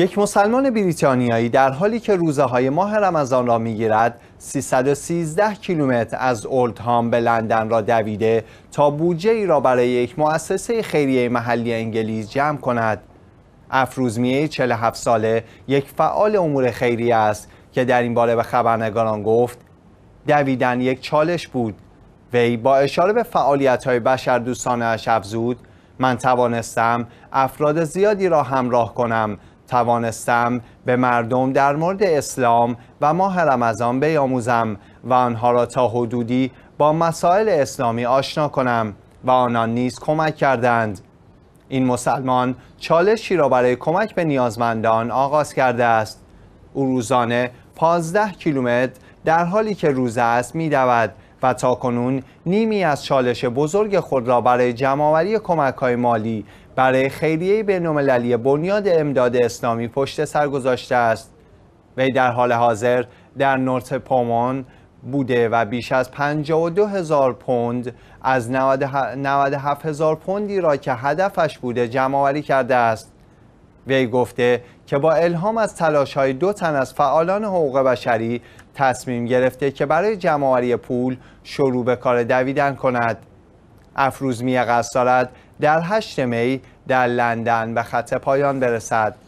یک مسلمان بریتانیایی در حالی که روزه های ماه رمضان را میگیرد 313 کیلومتر از اولدهام به لندن را دویده تا بودجه ای را برای یک مؤسسه خیریه محلی انگلیس جمع کند افروزمیه 47 ساله یک فعال امور خیریه است که در این باره به خبرنگاران گفت دویدن یک چالش بود وی با اشاره به فعالیت های بشر دوستانه افزود من توانستم افراد زیادی را همراه کنم توانستم به مردم در مورد اسلام و ماه رمضان بیاموزم و آنها را تا حدودی با مسائل اسلامی آشنا کنم و آنان نیز کمک کردند این مسلمان چالشی را برای کمک به نیازمندان آغاز کرده است او روزانه 15 کیلومتر در حالی که روزه است می و تا کنون نیمی از چالش بزرگ خود را برای جمعآوری کمک های مالی برای خیریه بینالمللی بنیاد امداد اسلامی پشت سر گذاشته است وی در حال حاضر در نورت پومان بوده و بیش از 52 هزار پوند از 97 هزار پوندی را که هدفش بوده آوری کرده است وی گفته که با الهام از تلاش های دو تن از فعالان حقوق بشری تصمیم گرفته که برای آوری پول شروع به کار دویدن کند افروز می قصد دارد در 8 می در لندن به خط پایان برسد